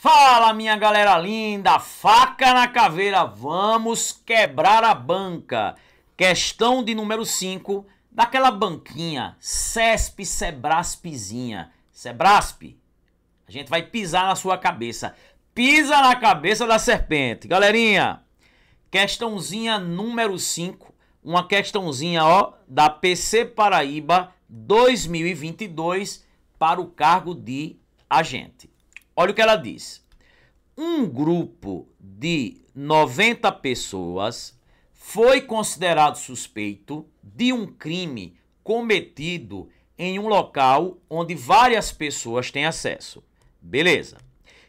Fala minha galera linda, faca na caveira, vamos quebrar a banca. Questão de número 5, daquela banquinha, CESP, Sebraspezinha. Sebrasp, a gente vai pisar na sua cabeça. Pisa na cabeça da serpente. Galerinha, questãozinha número 5, uma questãozinha ó, da PC Paraíba 2022 para o cargo de agente. Olha o que ela diz. Um grupo de 90 pessoas foi considerado suspeito de um crime cometido em um local onde várias pessoas têm acesso. Beleza.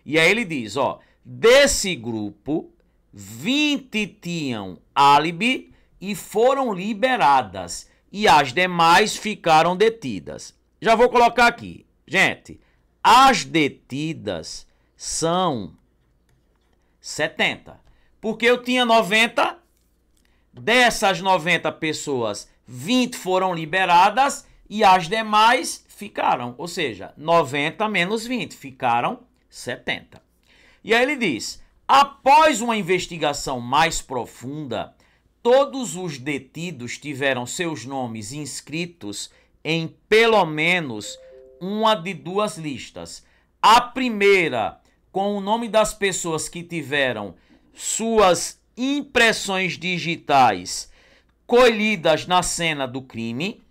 E aí ele diz, ó, desse grupo, 20 tinham álibi e foram liberadas e as demais ficaram detidas. Já vou colocar aqui. Gente, as detidas são 70. Porque eu tinha 90, dessas 90 pessoas, 20 foram liberadas e as demais ficaram. Ou seja, 90 menos 20 ficaram 70. E aí ele diz: após uma investigação mais profunda, todos os detidos tiveram seus nomes inscritos em pelo menos uma de duas listas. A primeira, com o nome das pessoas que tiveram suas impressões digitais colhidas na cena do crime.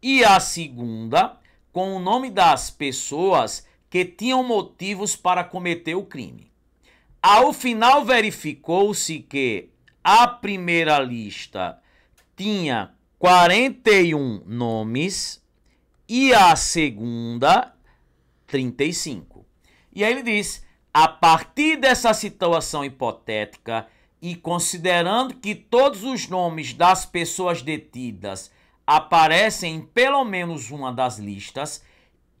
E a segunda, com o nome das pessoas que tinham motivos para cometer o crime. Ao final, verificou-se que a primeira lista tinha 41 nomes e a segunda, 35. E aí ele diz: a partir dessa situação hipotética e considerando que todos os nomes das pessoas detidas aparecem em pelo menos uma das listas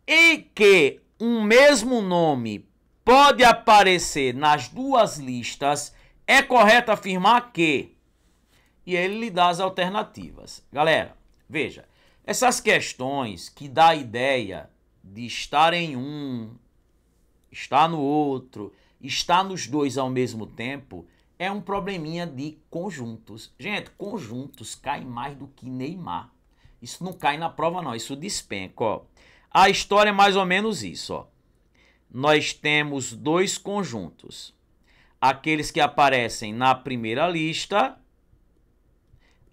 e que um mesmo nome pode aparecer nas duas listas, é correto afirmar que. E ele lhe dá as alternativas. Galera, veja. Essas questões que dá a ideia de estar em um, estar no outro, estar nos dois ao mesmo tempo, é um probleminha de conjuntos. Gente, conjuntos caem mais do que Neymar. Isso não cai na prova não, isso despenca, ó. A história é mais ou menos isso, ó. Nós temos dois conjuntos. Aqueles que aparecem na primeira lista,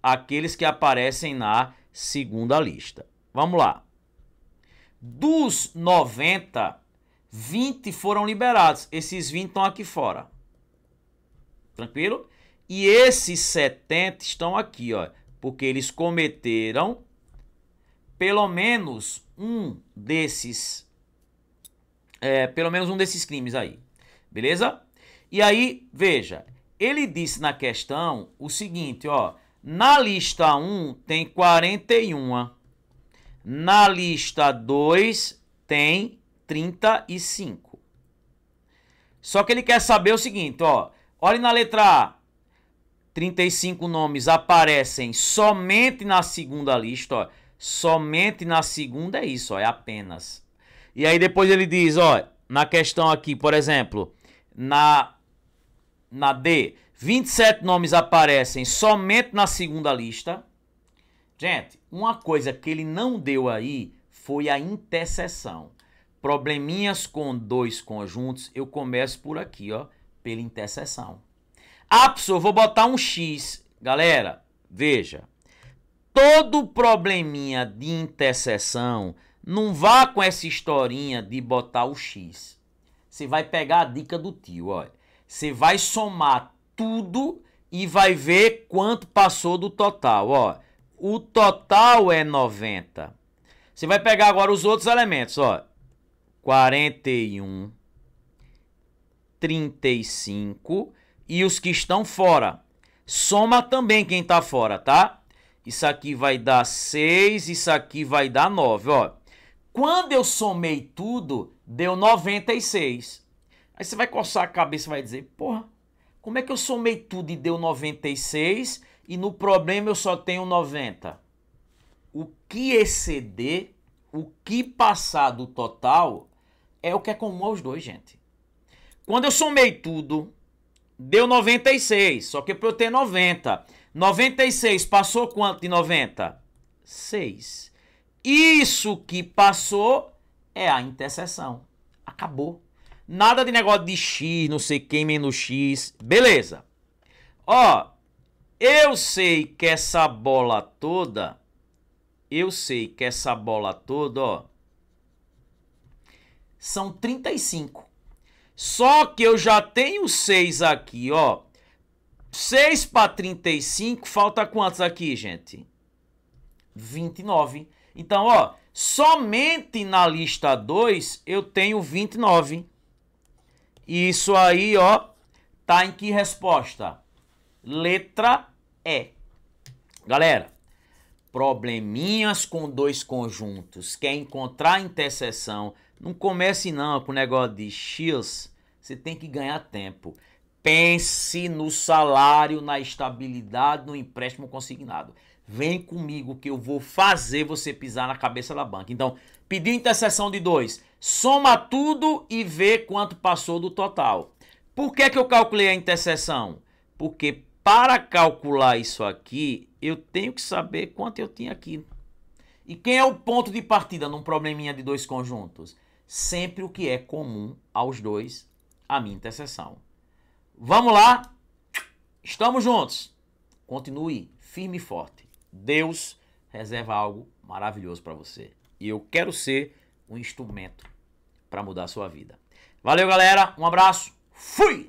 aqueles que aparecem na segundo a lista. Vamos lá. Dos 90, 20 foram liberados. Esses 20 estão aqui fora. Tranquilo? E esses 70 estão aqui, ó, porque eles cometeram pelo menos um desses é, pelo menos um desses crimes aí. Beleza? E aí, veja, ele disse na questão o seguinte, ó, na lista 1 tem 41. Na lista 2 tem 35. Só que ele quer saber o seguinte, ó. Olhe na letra A. 35 nomes aparecem somente na segunda lista, ó. Somente na segunda é isso, ó, é apenas. E aí depois ele diz, ó, na questão aqui, por exemplo, na na D, 27 nomes aparecem somente na segunda lista. Gente, uma coisa que ele não deu aí foi a interseção. Probleminhas com dois conjuntos, eu começo por aqui, ó, pela interseção. Apso, ah, vou botar um X. Galera, veja. Todo probleminha de interseção, não vá com essa historinha de botar o X. Você vai pegar a dica do tio, olha. Você vai somar tudo e vai ver quanto passou do total. Ó, o total é 90. Você vai pegar agora os outros elementos, ó. 41, 35 e os que estão fora. Soma também quem está fora, tá? Isso aqui vai dar 6, isso aqui vai dar 9, ó. Quando eu somei tudo, deu 96. Aí você vai coçar a cabeça e vai dizer, porra, como é que eu somei tudo e deu 96 e no problema eu só tenho 90? O que exceder, o que passar do total é o que é comum aos dois, gente. Quando eu somei tudo, deu 96, só que para eu ter 90, 96 passou quanto de 90? 6. Isso que passou é a interseção. Acabou. Nada de negócio de X, não sei quem menos X. Beleza. Ó, eu sei que essa bola toda. Eu sei que essa bola toda, ó. São 35. Só que eu já tenho 6 aqui, ó. 6 para 35, falta quantos aqui, gente? 29. Então, ó, somente na lista 2 eu tenho 29. E isso aí, ó, tá em que resposta? Letra E. Galera, probleminhas com dois conjuntos, quer encontrar interseção, não comece não com o negócio de X, você tem que ganhar tempo. Pense no salário, na estabilidade, no empréstimo consignado. Vem comigo que eu vou fazer você pisar na cabeça da banca. Então, pediu interseção de dois soma tudo e vê quanto passou do total. Por que, que eu calculei a interseção? Porque para calcular isso aqui, eu tenho que saber quanto eu tinha aqui. E quem é o ponto de partida num probleminha de dois conjuntos? Sempre o que é comum aos dois, a minha interseção. Vamos lá? Estamos juntos. Continue firme e forte. Deus reserva algo maravilhoso para você. E eu quero ser um instrumento para mudar a sua vida. Valeu, galera. Um abraço. Fui!